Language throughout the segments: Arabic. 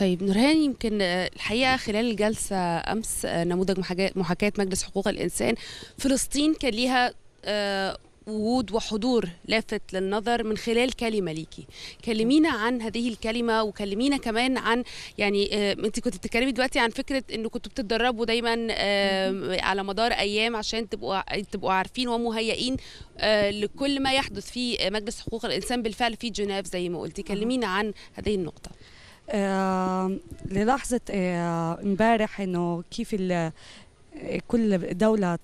طيب نورهان يمكن آه، الحقيقه خلال الجلسه امس آه، نموذج محاكاه مجلس حقوق الانسان فلسطين كان ليها آه، وجود وحضور لافت للنظر من خلال كلمه ليكي كلمينا عن هذه الكلمه وكلمينا كمان عن يعني انت كنت بتتكلمي دلوقتي عن فكره انه كنتوا بتتدربوا دايما على مدار ايام عشان تبقوا تبقوا عارفين ومهيئين لكل ما يحدث في مجلس حقوق الانسان بالفعل في جنيف زي ما قلتي كلمينا عن هذه النقطه آه، للحظة آه، امبارح انه كيف آه، كل دولة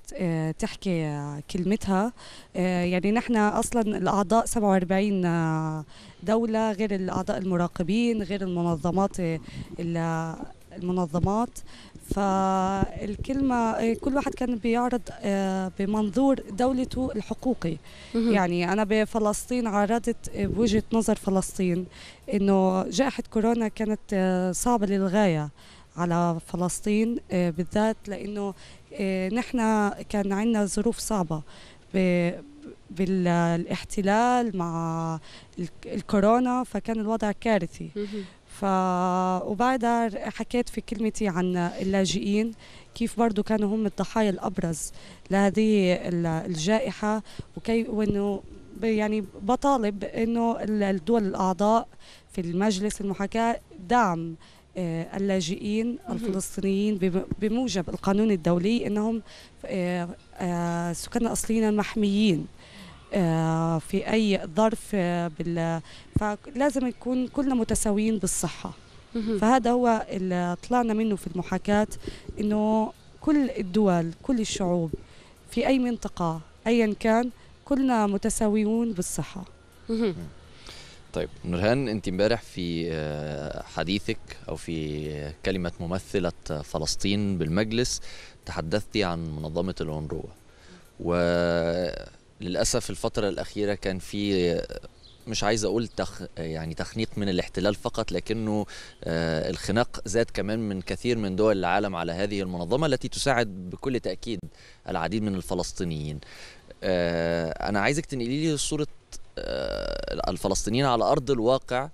تحكي كلمتها يعني نحن أصلا الأعضاء 47 دولة غير الأعضاء المراقبين غير المنظمات المنظمات فالكلمة كل واحد كان بيعرض آه، بمنظور دولته الحقوقي يعني أنا بفلسطين عرضت آه، بوجهة نظر فلسطين إنه جائحة كورونا كانت آه، صعبة للغاية على فلسطين بالذات لأنه نحن كان عندنا ظروف صعبة بالاحتلال مع الكورونا فكان الوضع كارثي ف وبعدها حكيت في كلمتي عن اللاجئين كيف برضو كانوا هم الضحايا الأبرز لهذه الجائحة وكي وإنه يعني بطالب إنه الدول الأعضاء في المجلس المحاكاة دعم آه، اللاجئين الفلسطينيين بموجب القانون الدولي انهم آه، آه، سكان الاصليين المحميين آه، في اي ظرف آه، بال... فلازم نكون كلنا متساويين بالصحه فهذا هو اللي طلعنا منه في المحاكاه انه كل الدول كل الشعوب في اي منطقه ايا كان كلنا متساويون بالصحه طيب نورهان انت امبارح في آه، حديثك او في كلمه ممثله فلسطين بالمجلس تحدثتي عن منظمه الانروا و للاسف الفتره الاخيره كان في مش عايز اقول تخ يعني تخنيق من الاحتلال فقط لكنه آه الخناق زاد كمان من كثير من دول العالم على هذه المنظمه التي تساعد بكل تاكيد العديد من الفلسطينيين. آه انا عايزك تنقلي لي صوره آه الفلسطينيين على ارض الواقع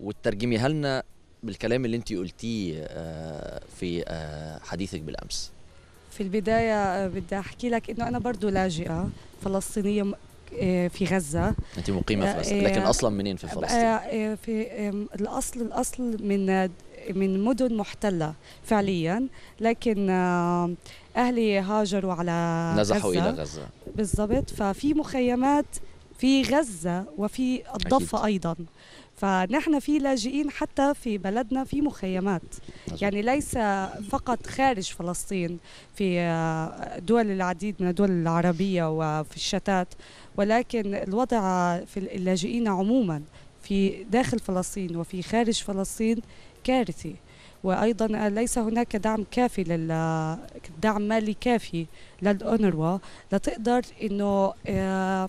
وترجميها لنا بالكلام اللي انت قلتيه آه، في آه، حديثك بالامس. في البداية آه، بدي أحكي لك إنه أنا برضو لاجئة فلسطينية آه، في غزة أنت مقيمة في آه، فلسطين لكن أصلا منين في فلسطين؟ في الأصل الأصل من من مدن محتلة فعليا لكن أهلي هاجروا على نزحوا غزة. إلى غزة بالضبط ففي مخيمات في غزة وفي الضفة أيضا فنحن في لاجئين حتى في بلدنا في مخيمات يعني ليس فقط خارج فلسطين في آه، دول العديد من الدول العربية وفي الشتات ولكن الوضع في اللاجئين عموما في داخل فلسطين وفي خارج فلسطين كارثي وايضا ليس هناك دعم كافي لل دعم مالي كافي للأونروا لتقدر انه آه،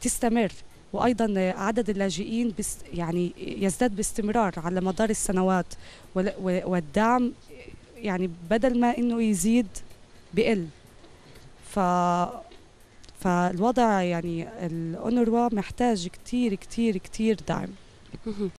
تستمر وايضا عدد اللاجئين يعني يزداد باستمرار على مدار السنوات والدعم يعني بدل ما انه يزيد بقل ف فالوضع يعني الاونروا محتاج كتير كتير كتير دعم